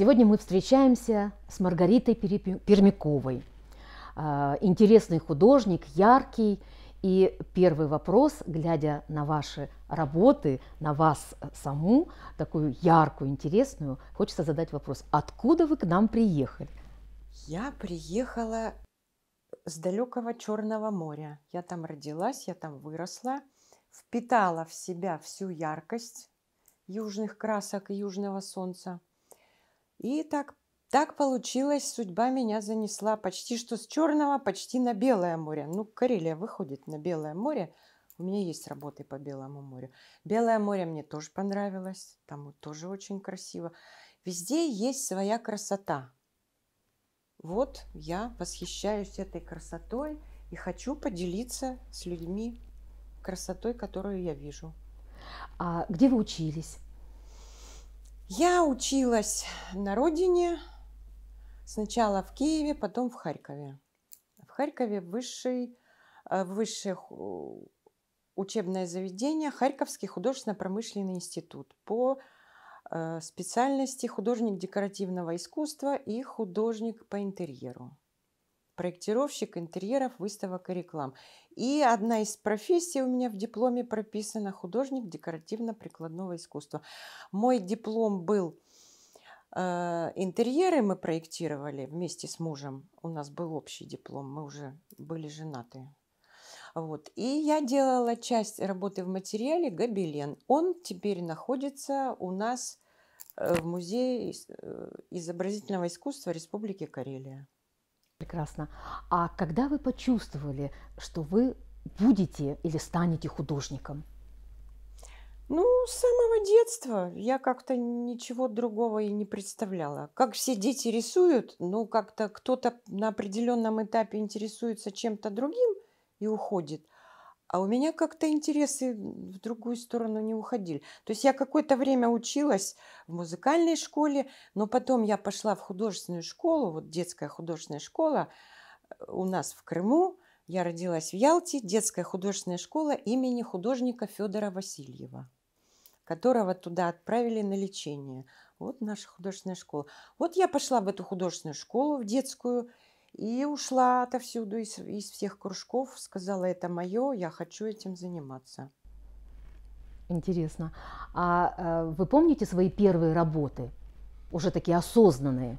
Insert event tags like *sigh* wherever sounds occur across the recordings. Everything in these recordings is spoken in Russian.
Сегодня мы встречаемся с Маргаритой Пермяковой. А, интересный художник, яркий. И первый вопрос, глядя на ваши работы, на вас саму, такую яркую, интересную, хочется задать вопрос, откуда вы к нам приехали? Я приехала с далекого Черного моря. Я там родилась, я там выросла, впитала в себя всю яркость южных красок и южного солнца – и так, так получилось, судьба меня занесла почти что с Черного, почти на Белое море. Ну, Карелия выходит на Белое море. У меня есть работы по Белому морю. Белое море мне тоже понравилось. Там тоже очень красиво. Везде есть своя красота. Вот я восхищаюсь этой красотой и хочу поделиться с людьми красотой, которую я вижу. А где вы учились? Я училась на родине, сначала в Киеве, потом в Харькове. В Харькове высший, э, высшее учебное заведение Харьковский художественно-промышленный институт по э, специальности художник декоративного искусства и художник по интерьеру проектировщик интерьеров, выставок и реклам. И одна из профессий у меня в дипломе прописана художник декоративно-прикладного искусства. Мой диплом был э, интерьеры мы проектировали вместе с мужем. У нас был общий диплом, мы уже были женаты. Вот. И я делала часть работы в материале гобелен. Он теперь находится у нас э, в Музее э, изобразительного искусства Республики Карелия. Прекрасно. А когда вы почувствовали, что вы будете или станете художником? Ну, с самого детства я как-то ничего другого и не представляла. Как все дети рисуют, ну, как-то кто-то на определенном этапе интересуется чем-то другим и уходит – а у меня как-то интересы в другую сторону не уходили. То есть я какое-то время училась в музыкальной школе, но потом я пошла в художественную школу, вот детская художественная школа э, у нас в Крыму. Я родилась в Ялте, детская художественная школа имени художника Федора Васильева, которого туда отправили на лечение. Вот наша художественная школа. Вот я пошла в эту художественную школу, в детскую, и ушла отовсюду из, из всех кружков, сказала, это мое, я хочу этим заниматься. Интересно. А, а вы помните свои первые работы? Уже такие осознанные?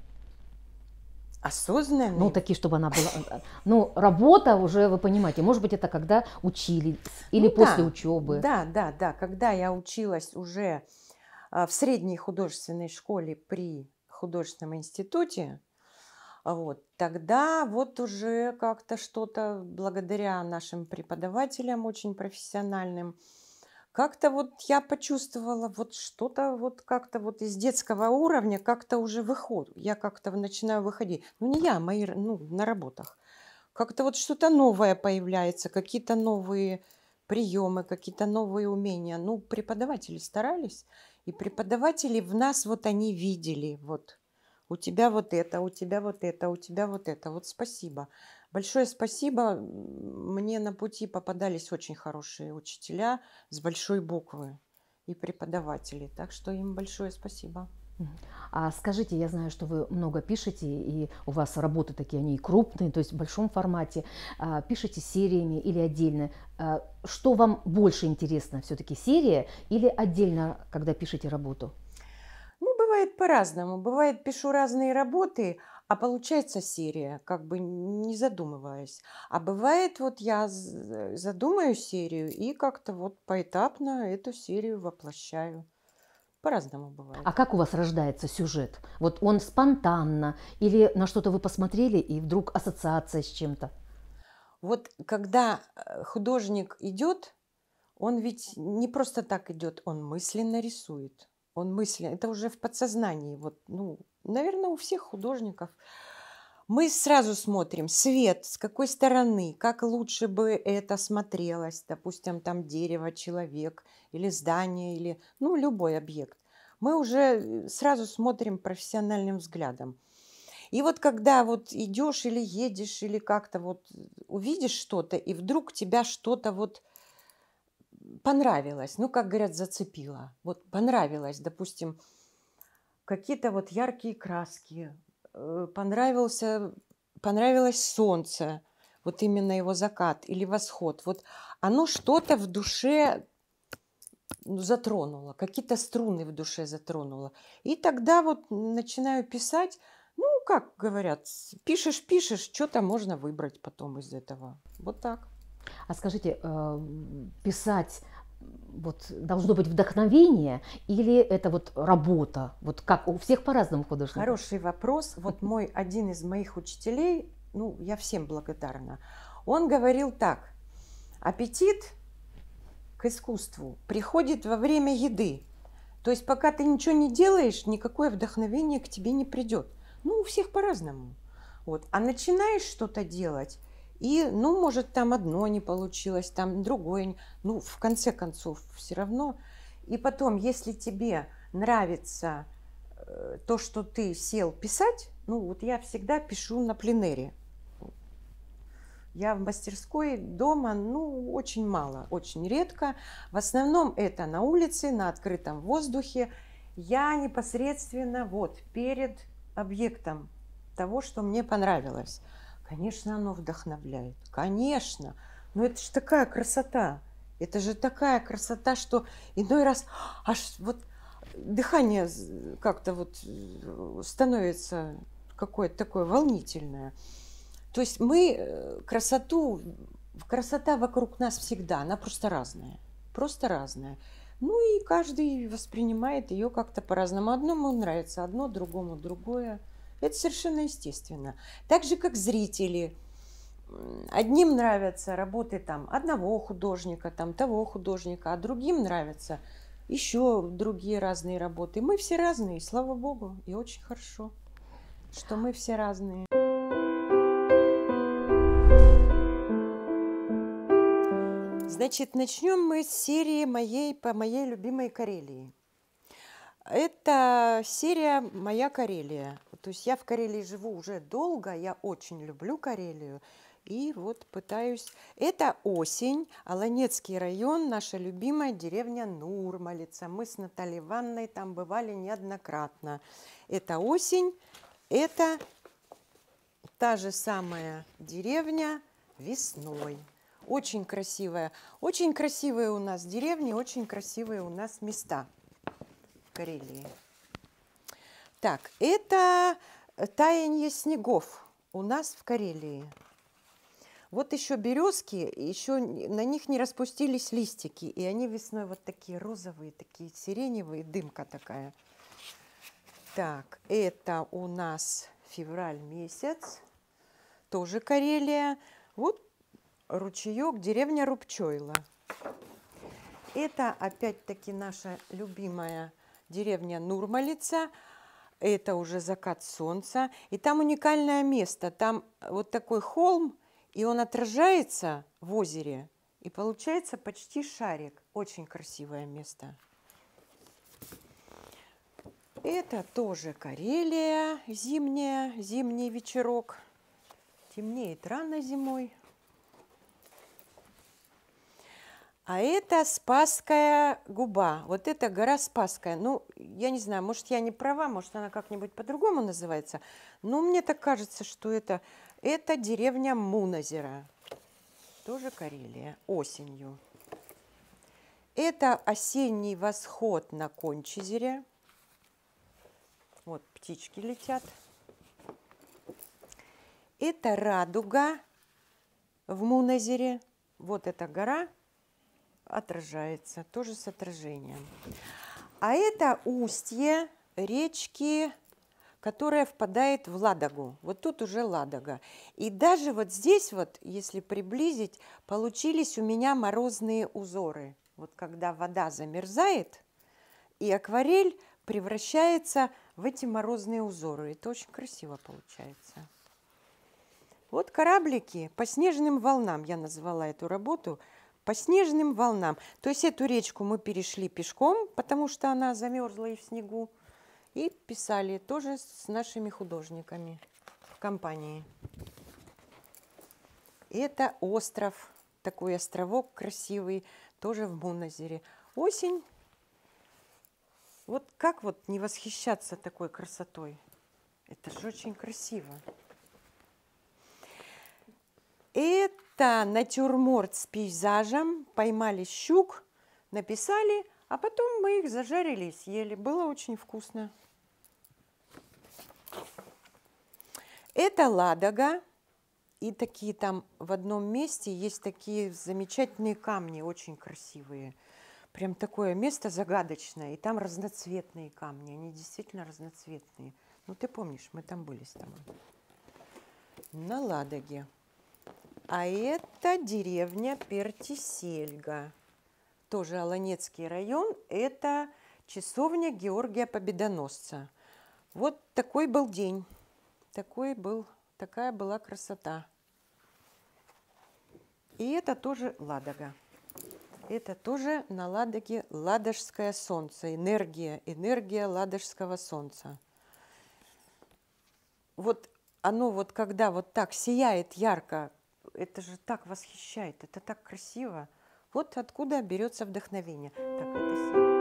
Осознанные? Ну, такие, чтобы она была... Э, ну, работа уже, вы понимаете, может быть, это когда учили или ну, после да, учебы. Да, да, да. Когда я училась уже э, в средней художественной школе при художественном институте, а вот. Тогда вот уже как-то что-то благодаря нашим преподавателям очень профессиональным, как-то вот я почувствовала вот что-то вот как-то вот из детского уровня как-то уже выход. Я как-то начинаю выходить. Ну не я, а мои, ну на работах. Как-то вот что-то новое появляется, какие-то новые приемы, какие-то новые умения. Ну, преподаватели старались, и преподаватели в нас вот они видели, вот у тебя вот это, у тебя вот это, у тебя вот это. Вот спасибо. Большое спасибо. Мне на пути попадались очень хорошие учителя с большой буквы и преподаватели. Так что им большое спасибо. А скажите, я знаю, что вы много пишете, и у вас работы такие, они и крупные, то есть в большом формате. А, пишете сериями или отдельно. А, что вам больше интересно, все-таки серия или отдельно, когда пишете работу? Бывает по-разному. Бывает, пишу разные работы, а получается серия, как бы не задумываясь. А бывает, вот я задумаю серию и как-то вот поэтапно эту серию воплощаю. По-разному бывает. А как у вас рождается сюжет? Вот он спонтанно или на что-то вы посмотрели и вдруг ассоциация с чем-то? Вот когда э, художник идет, он ведь не просто так идет, он мысленно рисует он мысли, это уже в подсознании, вот, ну, наверное, у всех художников. Мы сразу смотрим свет, с какой стороны, как лучше бы это смотрелось, допустим, там дерево, человек или здание, или, ну, любой объект. Мы уже сразу смотрим профессиональным взглядом. И вот когда вот идешь или едешь, или как-то вот увидишь что-то, и вдруг тебя что-то вот понравилось, ну, как говорят, зацепило. Вот понравилось, допустим, какие-то вот яркие краски, э, понравился, понравилось солнце, вот именно его закат или восход. Вот оно что-то в душе затронуло, какие-то струны в душе затронуло. И тогда вот начинаю писать, ну, как говорят, пишешь, пишешь, что-то можно выбрать потом из этого. Вот так. А скажите, э, писать вот должно быть вдохновение или это вот работа? Вот как у всех по-разному художников? Хороший вопрос. Вот *laughs* мой один из моих учителей, ну, я всем благодарна, он говорил так. Аппетит к искусству приходит во время еды. То есть пока ты ничего не делаешь, никакое вдохновение к тебе не придет. Ну, у всех по-разному. Вот. А начинаешь что-то делать – и, ну, может, там одно не получилось, там другое. Ну, в конце концов, все равно. И потом, если тебе нравится э, то, что ты сел писать, ну, вот я всегда пишу на пленере, Я в мастерской дома, ну, очень мало, очень редко. В основном это на улице, на открытом воздухе. Я непосредственно вот перед объектом того, что мне понравилось. Конечно, оно вдохновляет. Конечно. Но это же такая красота. Это же такая красота, что иной раз аж вот дыхание как-то вот э, становится какое-то такое волнительное. То есть мы э, красоту, красота вокруг нас всегда, она просто разная. Просто разная. Ну и каждый воспринимает ее как-то по-разному. Одному нравится одно, другому другое. Это совершенно естественно. Так же, как зрители. Одним нравятся работы там одного художника, там того художника, а другим нравятся еще другие разные работы. Мы все разные, слава богу, и очень хорошо, что мы все разные. Значит, начнем мы с серии моей по моей любимой Карелии. Это серия «Моя Карелия». То есть я в Карелии живу уже долго, я очень люблю Карелию. И вот пытаюсь... Это осень, Аланецкий район, наша любимая деревня Нурмалица. Мы с Натальей Ивановной там бывали неоднократно. Это осень, это та же самая деревня весной. Очень красивая. Очень красивые у нас деревни, очень красивые у нас места. Карелии. Так, это э, таяние снегов у нас в Карелии. Вот еще березки, еще на них не распустились листики, и они весной вот такие розовые, такие сиреневые, дымка такая. Так, это у нас февраль месяц, тоже Карелия. Вот ручеек, деревня Рубчойла. Это опять-таки наша любимая деревня Нурмалица. Это уже закат солнца. И там уникальное место. Там э, вот такой холм, и он отражается в озере. И получается почти шарик. Очень красивое место. Это тоже Карелия зимняя, зимний вечерок. Темнеет рано зимой. А это Спасская губа. Вот это гора Спасская. Ну, я не знаю, может, я не права, может, она как-нибудь по-другому называется. Но мне так кажется, что это, это деревня Мунозера. Тоже Карелия. Осенью. Это осенний восход на Кончезере. Вот птички летят. Это радуга в Мунозере. Вот эта гора – отражается, тоже с отражением. А это устье речки, которая впадает в Ладогу. Вот тут уже Ладога. И даже вот здесь вот, если приблизить, получились у меня морозные узоры. Вот когда вода замерзает, и акварель превращается в эти морозные узоры. Это очень красиво получается. Вот кораблики по снежным волнам я назвала эту работу – по снежным волнам. То есть эту речку мы перешли пешком, потому что она замерзла и в снегу, и писали тоже с нашими художниками в компании. Это остров, такой островок красивый, тоже в Муназере. Осень. Вот как вот не восхищаться такой красотой? Это же очень красиво. Это натюрморт с пейзажем. Поймали щук, написали, а потом мы их зажарили и съели. Было очень вкусно. Это Ладога. И такие там в одном месте есть такие замечательные камни, очень красивые. Прям такое место загадочное. И там разноцветные камни. Они действительно разноцветные. Ну, ты помнишь, мы там были с тобой. На Ладоге. А это деревня Пертисельга. Тоже Аланецкий район. Это часовня Георгия Победоносца. Вот такой был день. Такой был, такая была красота. И это тоже Ладога. Это тоже на Ладоге Ладожское солнце. Энергия, энергия Ладожского солнца. Вот оно вот когда вот так сияет ярко, это же так восхищает, это так красиво. Вот откуда берется вдохновение. Так, это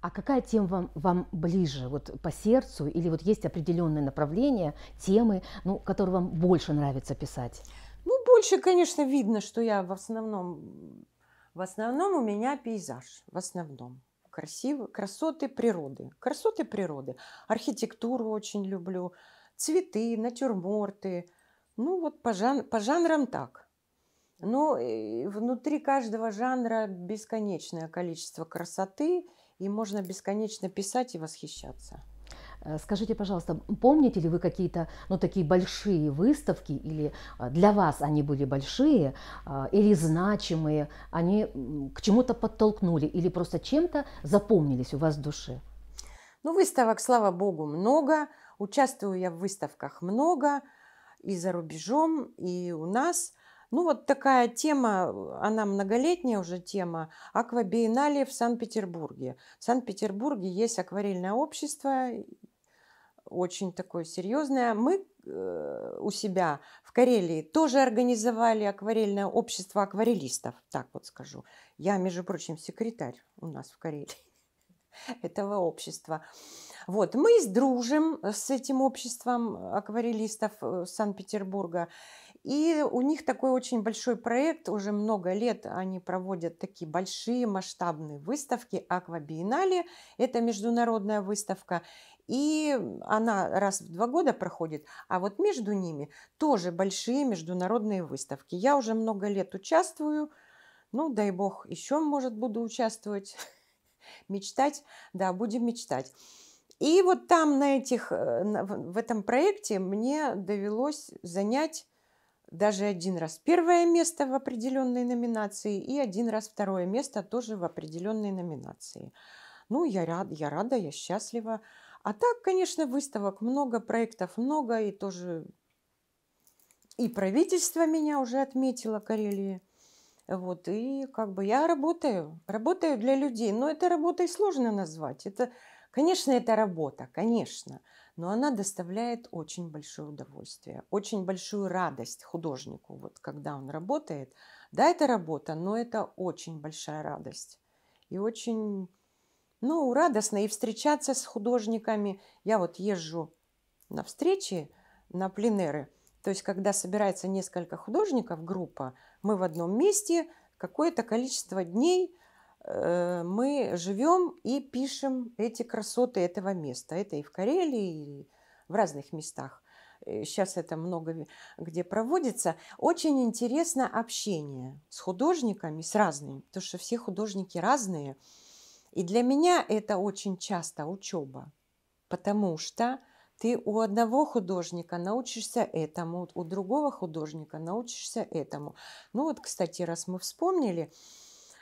А какая тема вам, вам ближе, вот по сердцу, или вот есть определенное направление, темы, ну, которые вам больше нравится писать? Ну, больше, конечно, видно, что я в основном, в основном у меня пейзаж, в основном красивые, красоты природы. Красоты природы. Архитектуру очень люблю, цветы, натюрморты. Ну вот по, жан, по жанрам так. Но э, внутри каждого жанра бесконечное количество красоты, и можно бесконечно писать и восхищаться. Э, скажите, пожалуйста, помните ли вы какие-то ну, такие большие выставки, или э, для вас они были большие, э, или значимые, они к чему-то подтолкнули, или просто чем-то запомнились у вас в душе? Ну, выставок, слава богу, много. Участвую я в выставках много и за рубежом, и у нас – ну вот такая тема, она многолетняя уже тема, аквабиеннале в Санкт-Петербурге. В Санкт-Петербурге есть акварельное общество, очень такое серьезное. Мы э, у себя в Карелии тоже организовали акварельное общество акварелистов, так вот скажу. Я, между прочим, секретарь у нас в Карелии *laughs* этого общества. Вот, мы дружим с этим обществом акварелистов э, Санкт-Петербурга. И у них такой очень большой проект, уже много лет они проводят такие большие масштабные выставки «Аквабиеннале». Это международная выставка. И она раз в два года проходит, а вот между ними тоже большие международные выставки. Я уже много лет участвую, ну, дай бог, еще, может, буду участвовать. *laughs* мечтать, да, будем мечтать. И вот там на этих, э, в этом проекте мне довелось занять даже один раз первое место в определенной номинации и один раз второе место тоже в определенной номинации. Ну, я, рад, я рада, я счастлива. А так, конечно, выставок много, проектов много, и тоже и правительство меня уже отметило Карелии. Вот, и как бы я работаю, работаю для людей, но это работой сложно назвать. Это, конечно, это работа, конечно но она доставляет очень большое удовольствие, очень большую радость художнику, вот когда он работает. Да, это работа, но это очень большая радость. И очень, ну, радостно. И встречаться с художниками. Я вот езжу на встречи, на пленеры. То есть, когда собирается несколько художников, группа, мы в одном месте какое-то количество дней – Э, мы живем и пишем эти красоты этого места. Это и в Карелии, и в разных местах. Сейчас э, это много где проводится. Очень интересно общение с художниками, с разными, потому что все художники разные. И для меня это очень часто учеба, потому что ты у одного художника научишься этому, у другого художника научишься этому. Ну вот, кстати, раз мы вспомнили,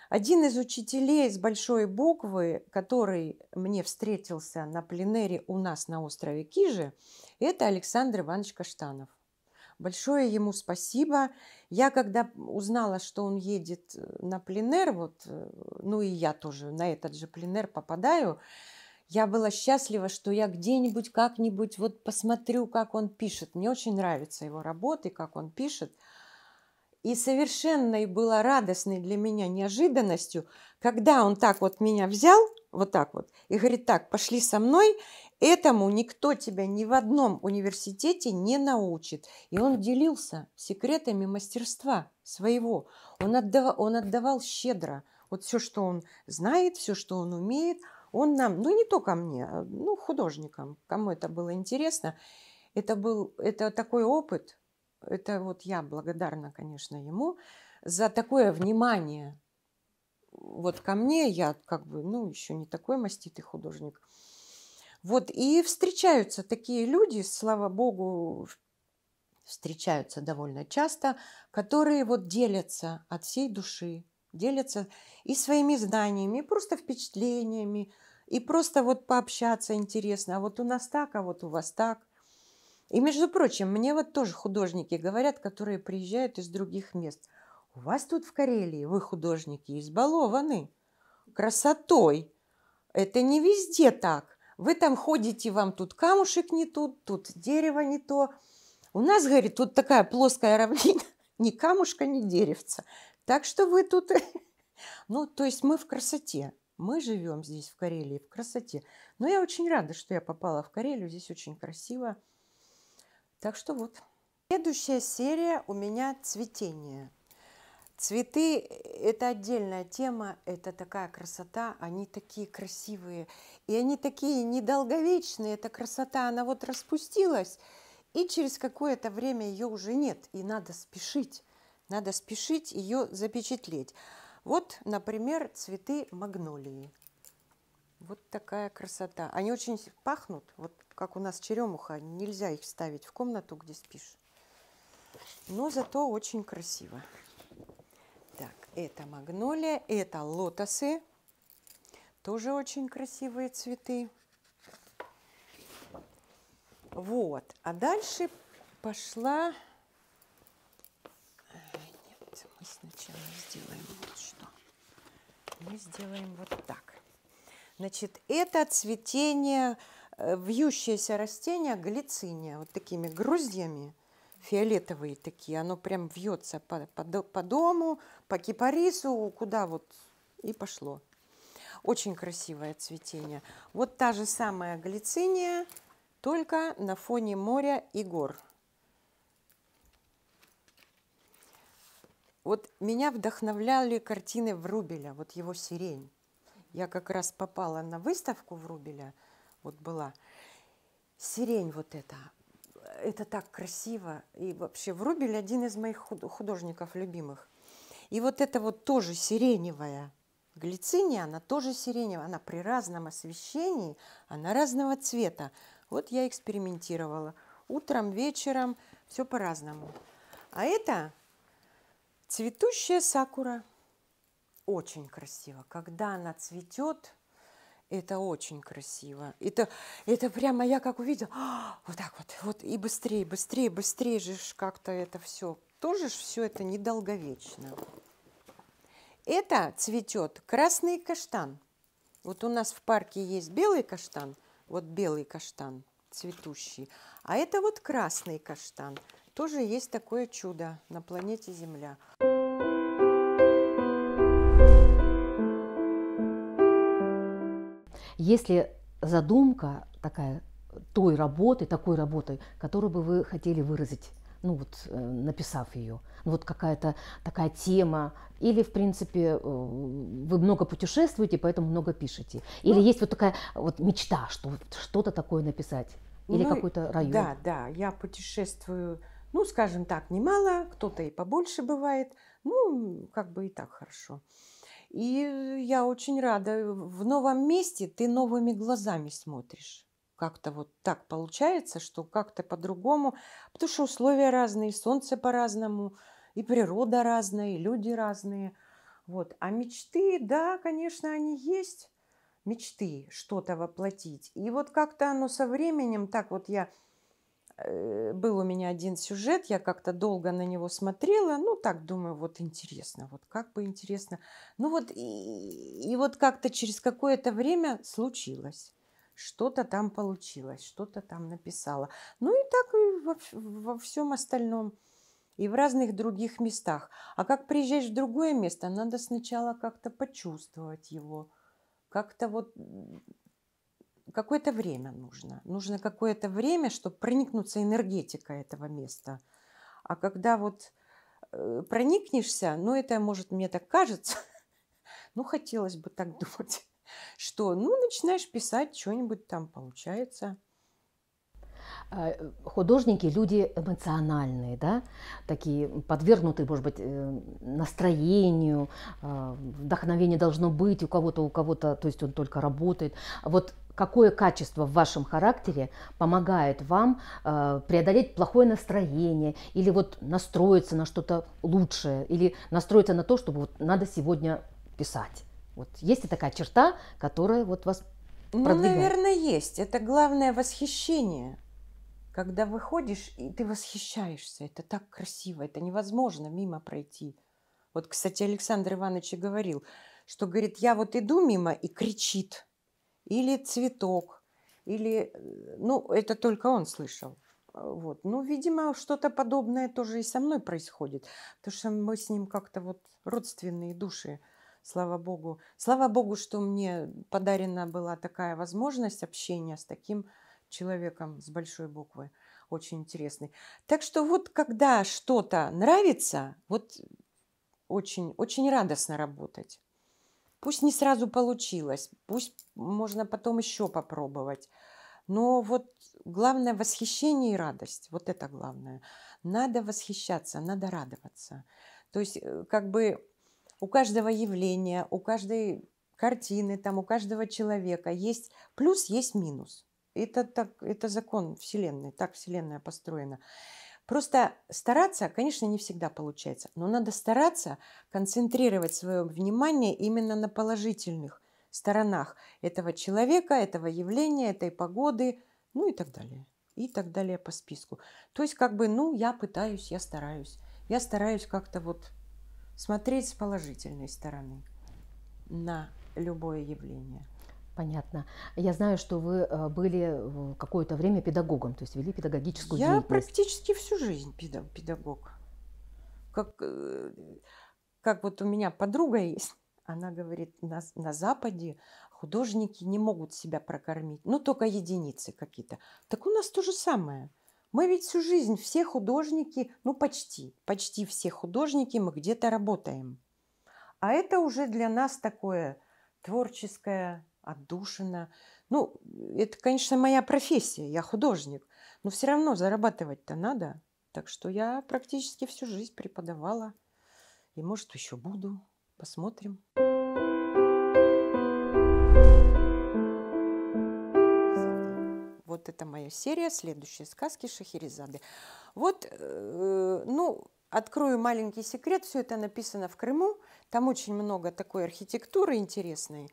один из учителей с большой буквы, который мне встретился на пленере у нас на острове Кижи, это Александр Иванович Каштанов. Большое ему спасибо. Я когда узнала, что он едет э, на пленер, вот, э, ну и я тоже на этот же пленер попадаю, я была счастлива, что я где-нибудь как-нибудь вот посмотрю, как он пишет. Мне очень нравится его работа и как он пишет – и совершенной было радостной для меня неожиданностью, когда он так вот меня взял, вот так вот, и говорит, так, пошли со мной, этому никто тебя ни в одном университете не научит. И он делился секретами мастерства своего. Он отдавал, он отдавал щедро. Вот все, что он знает, все, что он умеет, он нам, ну не только мне, а, ну художникам, кому это было интересно, это был это такой опыт, это вот я благодарна, конечно, ему за такое внимание. Вот ко мне я как бы, ну, еще не такой маститый художник. Вот и встречаются такие люди, слава богу, встречаются довольно часто, которые вот делятся от всей души, делятся и своими знаниями, и просто впечатлениями, и просто вот пообщаться интересно. А вот у нас так, а вот у вас так – и, между прочим, мне вот тоже художники говорят, которые приезжают из других мест. У вас тут в Карелии вы художники избалованы красотой. Это не везде так. Вы там ходите, вам тут камушек не тут, тут дерево не то. У нас, говорит, тут такая плоская равнина, *laughs* ни камушка, ни деревца. Так что вы тут... *laughs* Ну, то есть мы в красоте. Мы живем здесь, в Карелии, в красоте. Но я очень рада, что я попала в Карелию. Здесь очень красиво. Так что вот. Следующая серия у меня цветение. Цветы – это отдельная тема, это такая красота, они такие красивые, и они такие недолговечные, эта красота, она вот распустилась, и через какое-то время ее уже нет, и надо спешить, надо спешить ее запечатлеть. Вот, например, цветы магнолии. Вот такая красота. Они очень пахнут, вот как у нас черемуха. Нельзя их ставить в комнату, где спишь. Но зато очень красиво. Так, это магнолия, это лотосы. Тоже очень красивые цветы. Вот, а дальше пошла... А, нет, мы сначала сделаем вот что. Мы сделаем вот так. Значит, это цветение, э, вьющееся растение глициния, вот такими груздьями, фиолетовые такие, оно прям вьется по, по, по дому, по кипарису, куда вот и пошло. Очень красивое цветение. Вот та же самая глициния, только на фоне моря и гор. Вот меня вдохновляли картины Врубеля, вот его сирень. Я как раз попала на выставку в Рубеля, вот была. Сирень вот эта, это так красиво. И вообще Врубель один из моих художников любимых. И вот это вот тоже сиреневая глициния, она тоже сиреневая, она при разном освещении, она разного цвета. Вот я экспериментировала. Утром, вечером, все по-разному. А это цветущая сакура – очень красиво. Когда она цветет, это очень красиво. Это, это прямо я как увидела, а, вот так вот, вот и быстрее, быстрее, быстрее же как-то это все. Тоже ж все это недолговечно. Это цветет красный каштан. Вот у нас в парке есть белый каштан, вот белый каштан цветущий, а это вот красный каштан. Тоже есть такое чудо на планете Земля. Если задумка такая той работы, такой работы, которую бы вы хотели выразить, ну вот э, написав ее, ну вот какая-то такая тема, или в принципе э, вы много путешествуете, поэтому много пишете, или ну, есть вот такая вот мечта, что что-то такое написать, или ну, какой-то район. Да, да, я путешествую, ну скажем так, немало, кто-то и побольше бывает, ну как бы и так хорошо. И я очень рада. В новом месте ты новыми глазами смотришь. Как-то вот так получается, что как-то по-другому, потому что условия разные, солнце по-разному, и природа разная, и люди разные. Вот. А мечты, да, конечно, они есть. Мечты что-то воплотить. И вот как-то оно со временем, так вот я Э, был у меня один сюжет, я как-то долго на него смотрела, ну так думаю, вот интересно, вот как бы интересно. Ну вот и, и вот как-то через какое-то время случилось. Что-то там получилось, что-то там написала. Ну и так и во, во всем остальном, и в разных других местах. А как приезжаешь в другое место, надо сначала как-то почувствовать его, как-то вот какое-то время нужно. Нужно какое-то время, чтобы проникнуться энергетика этого места. А когда вот э, проникнешься, ну это, может, мне так кажется, *laughs* ну хотелось бы так *laughs* думать, что, ну, начинаешь писать, что-нибудь там получается а, – э, художники люди эмоциональные, да, такие подвергнуты, может быть, э, настроению, а, вдохновение должно быть у кого-то, у кого-то, то есть он только работает. Вот какое качество в вашем характере помогает вам э, преодолеть плохое настроение или вот настроиться на что-то лучшее или настроиться на то, чтобы вот надо сегодня писать. Вот есть ли такая черта, которая вот вас ну, продвигает? Ну, наверное, есть. Это главное восхищение. Когда выходишь, и ты восхищаешься. Это так красиво, это невозможно мимо пройти. Вот, кстати, Александр Иванович и говорил, что, говорит, я вот иду мимо и кричит – или цветок, или, э, ну, это только он слышал. А, вот. Ну, видимо, что-то подобное тоже и со мной происходит, потому что мы с ним как-то вот родственные души, слава богу. Слава богу, что мне подарена была такая возможность общения с таким человеком с большой буквы. Очень интересный. Так что вот когда что-то нравится, вот очень, очень радостно работать. Пусть не сразу получилось, пусть можно потом еще попробовать. Но вот главное восхищение и радость. Вот это главное. Надо восхищаться, надо радоваться. То есть э, как бы у каждого явления, у каждой картины, там, у каждого человека есть плюс, есть минус. Это, так, это закон Вселенной, так Вселенная построена. Просто стараться, конечно, не всегда получается, но надо стараться концентрировать свое внимание именно на положительных сторонах этого человека, этого явления, этой погоды, ну и так далее. И так далее по списку. То есть как бы, ну, я пытаюсь, я стараюсь. Я стараюсь как-то вот смотреть с положительной стороны на любое явление. Понятно. Я знаю, что вы э, были какое-то время педагогом, то есть вели педагогическую Я деятельность. Я практически всю жизнь педагог. Как, э, как вот у меня подруга есть, она говорит, на, на Западе художники не могут себя прокормить, ну только единицы какие-то. Так у нас то же самое. Мы ведь всю жизнь все художники, ну почти, почти все художники, мы где-то работаем. А это уже для нас такое творческое отдушина. Ну, это, конечно, моя профессия, я художник, но все равно зарабатывать-то надо. Так что я практически всю жизнь преподавала. И, может, еще буду. Посмотрим. Вот это моя серия, следующие сказки Шахерезады. Вот, э, ну, открою маленький секрет, все это написано в Крыму, там очень много такой архитектуры интересной.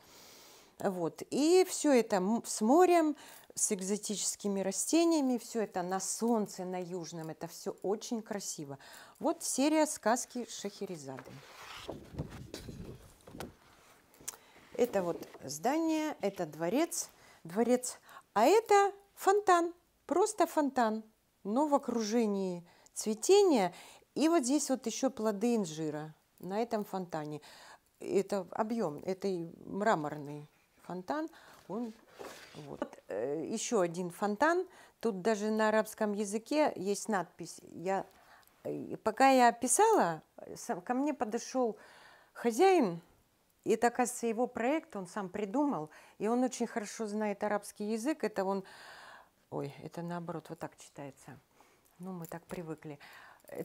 Вот. И все это с морем, с экзотическими растениями, все это на солнце, на южном, это все очень красиво. Вот серия сказки Шахерезады. Это вот здание, это дворец, дворец, а это фонтан, просто фонтан, но в окружении цветения. И вот здесь вот еще плоды инжира на этом фонтане. Это объем, это мраморный фонтан, он вот. вот э, еще один фонтан. Тут даже на арабском языке есть надпись. Я, э, пока я писала, сам, ко мне подошел хозяин, и это, оказывается, его проект, он сам придумал, и он очень хорошо знает арабский язык. Это он, ой, это наоборот, вот так читается. Ну, мы так привыкли.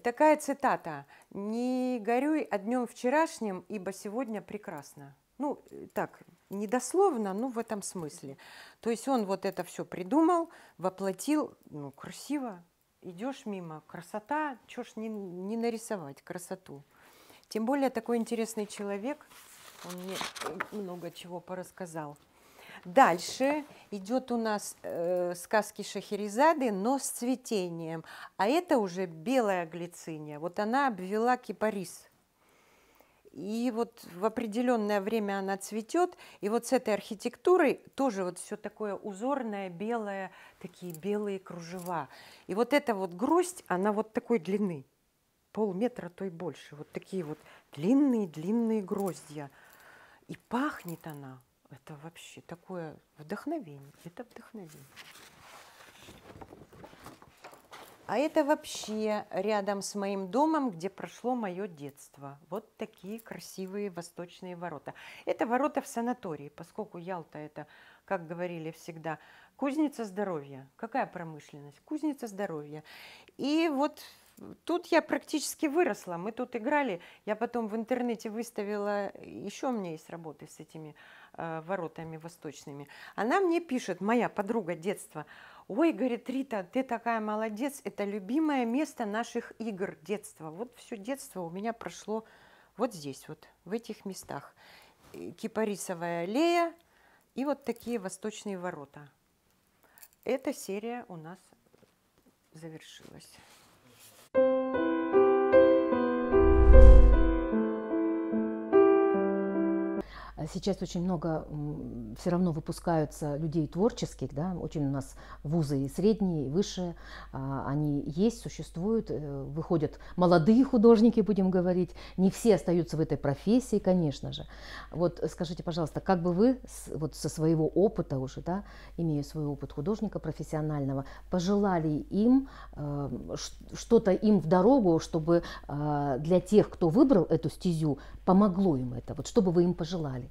Такая цитата. «Не горюй о днем вчерашнем, ибо сегодня прекрасно». Ну, э, так, недословно, но в этом смысле. То есть он вот это все придумал, воплотил, ну, красиво. Идешь мимо, красота, Чего ж не, не нарисовать красоту. Тем более такой интересный человек, он мне э, много чего порассказал. Дальше идет у нас э, сказки Шахерезады, но с цветением. А это уже белая глициния. Вот она обвела кипарис и вот в определенное время она цветет, и вот с этой архитектурой тоже вот все такое узорное, белое, такие белые кружева. И вот эта вот гроздь, она вот такой длины, полметра, то и больше, вот такие вот длинные-длинные гроздья. И пахнет она, это вообще такое вдохновение, это вдохновение. А это вообще рядом с моим домом, где прошло мое детство. Вот такие красивые восточные ворота. Это ворота в санатории, поскольку Ялта это, как говорили всегда, кузница здоровья. Какая промышленность? Кузница здоровья. И вот тут я практически выросла. Мы тут играли. Я потом в интернете выставила, еще у меня есть работы с этими э, воротами восточными. Она мне пишет, моя подруга детства, Ой, говорит Рита, ты такая молодец, это любимое место наших игр детства. Вот все детство у меня прошло вот здесь, вот в этих местах. Кипарисовая аллея и вот такие восточные ворота. Эта серия у нас завершилась. Сейчас очень много все равно выпускаются людей творческих, да, очень у нас вузы и средние, и высшие, а, они есть, существуют, э, выходят молодые художники, будем говорить, не все остаются в этой профессии, конечно же. Вот скажите, пожалуйста, как бы вы вот со своего опыта уже, да, имея свой опыт художника профессионального, пожелали им э, что-то им в дорогу, чтобы а, для тех, кто выбрал эту стезю, помогло им это, вот что бы вы им пожелали?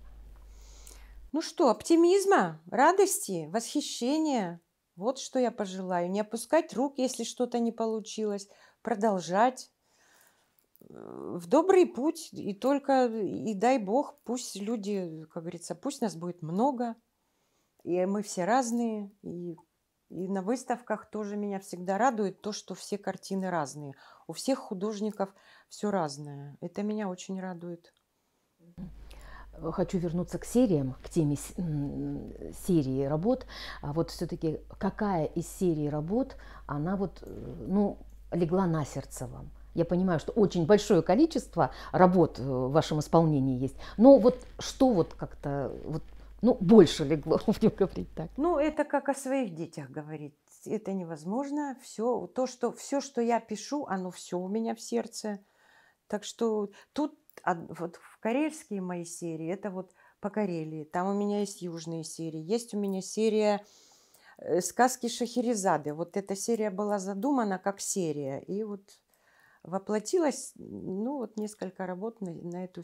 Ну что, оптимизма, радости, восхищения. Вот что я пожелаю. Не опускать рук, если что-то не получилось. Продолжать э, в добрый путь. И только, и дай бог, пусть люди, как говорится, пусть нас будет много. И мы все разные. И, и на выставках тоже меня всегда радует то, что все картины разные. У всех художников все разное. Это меня очень радует хочу вернуться к сериям, к теме серии работ. А вот все-таки какая из серий работ, она вот, э, ну, легла на сердце вам? Я понимаю, что очень большое количество работ э, в вашем исполнении есть, но вот что вот как-то вот ну, больше легло, *laughs* будем говорить так. Ну, это как о своих детях говорить. Это невозможно. Все, то, что, все, что я пишу, оно все у меня в сердце. Так что тут вот карельские мои серии, это вот по Карелии. Там у меня есть южные серии. Есть у меня серия э, сказки Шахерезады. Вот эта серия была задумана как серия. И вот воплотилась, ну, вот несколько работ на, на, эту,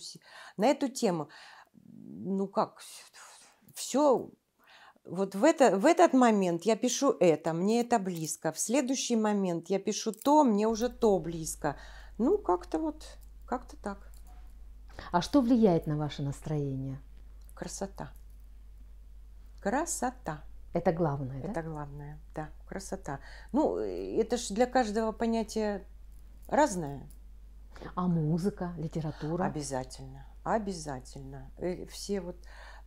на эту тему. Ну как, все вот в, это, в этот момент я пишу это, мне это близко. В следующий момент я пишу то, мне уже то близко. Ну, как-то вот, как-то так. А что влияет на ваше настроение? Красота. Красота. Это главное, это да? Это главное, да, красота. Ну, э, это же для каждого понятие разное. А музыка, литература? Обязательно, обязательно. Э, все вот,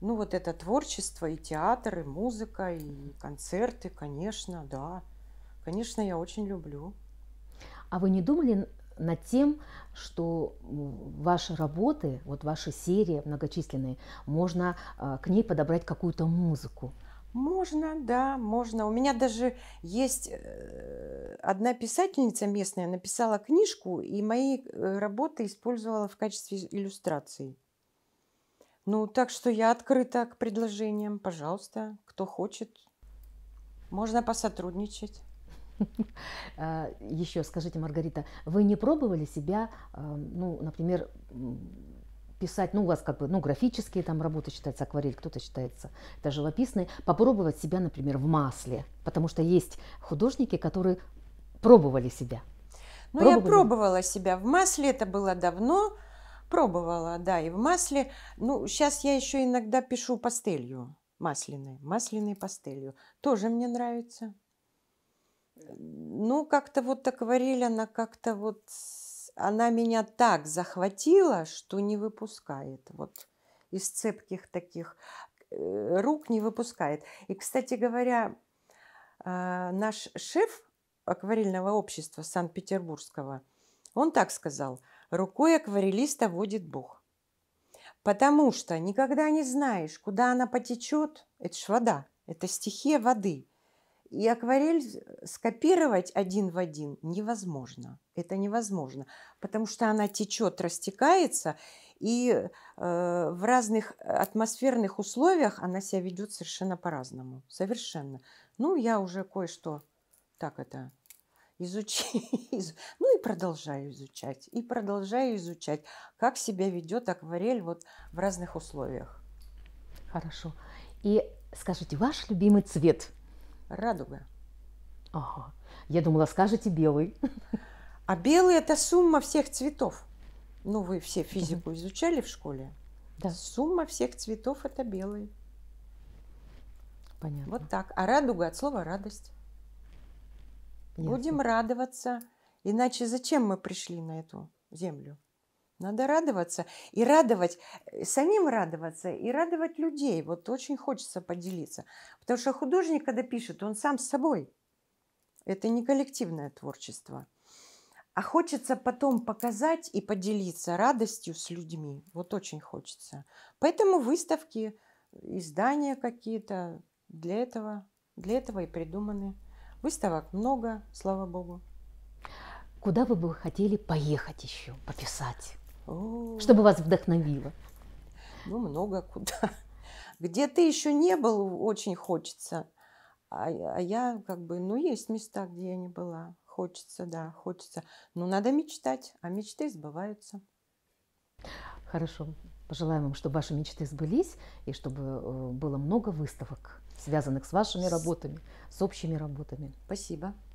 ну вот это творчество, и театр, и музыка, и концерты, конечно, да. Конечно, я очень люблю. А вы не думали над тем, что ваши работы, вот ваши серии многочисленные, можно а, к ней подобрать какую-то музыку. Можно, да, можно. У меня даже есть э, одна писательница местная, написала книжку, и мои э, работы использовала в качестве иллюстрации. Ну, так что я открыта к предложениям, пожалуйста, кто хочет, можно посотрудничать. *laughs* А, еще скажите, Маргарита, вы не пробовали себя, а, ну, например, писать, ну, у вас как бы, ну, графические там работы считается акварель, кто-то считается это живописные, попробовать себя, например, в масле, потому что есть художники, которые пробовали себя. Ну, пробовали? я пробовала себя в масле, это было давно, пробовала, да, и в масле. Ну, сейчас я еще иногда пишу пастелью масляной, масляной пастелью. Тоже мне нравится. Ну, как-то вот акварель, она как-то вот... Она меня так захватила, что не выпускает. Вот из цепких таких э, рук не выпускает. И, кстати говоря, а, наш шеф акварельного общества Санкт-Петербургского, он так сказал, рукой акварелиста водит Бог. Потому что никогда не знаешь, куда она потечет. Это ж вода, это стихия воды – и акварель скопировать один в один невозможно. Это невозможно, потому что она течет, растекается, и э, в разных э, атмосферных условиях она себя ведет совершенно по-разному. Совершенно. Ну, я уже кое-что так это изучить. *laughs* Ну и продолжаю изучать. И продолжаю изучать, как себя ведет акварель вот в разных условиях. Хорошо. И скажите, ваш любимый цвет – радуга. Ага. Я думала, скажете белый. А белый – это сумма всех цветов. Ну, вы все физику изучали в школе? Да. Сумма всех цветов – это белый. Понятно. Вот так. А радуга от слова «радость». Ясно. Будем радоваться. Иначе зачем мы пришли на эту землю? Надо радоваться и радовать, э, самим радоваться и радовать людей. Вот очень хочется поделиться. Потому что художник, когда пишет, он сам с собой. Это не коллективное творчество. А хочется потом показать и поделиться радостью с людьми. Вот очень хочется. Поэтому выставки, издания какие-то для этого, для этого и придуманы. Выставок много, слава богу. Куда вы бы хотели поехать еще, пописать? чтобы вас вдохновило? Ну, много куда. *laughs* Где ты еще не был, очень хочется. А, а я как бы, ну, есть места, где я не была. Хочется, да, хочется. Но надо мечтать, а мечты сбываются. Хорошо. Пожелаем вам, чтобы ваши мечты сбылись и чтобы э, было много выставок, связанных с вашими работами, с общими работами. Спасибо.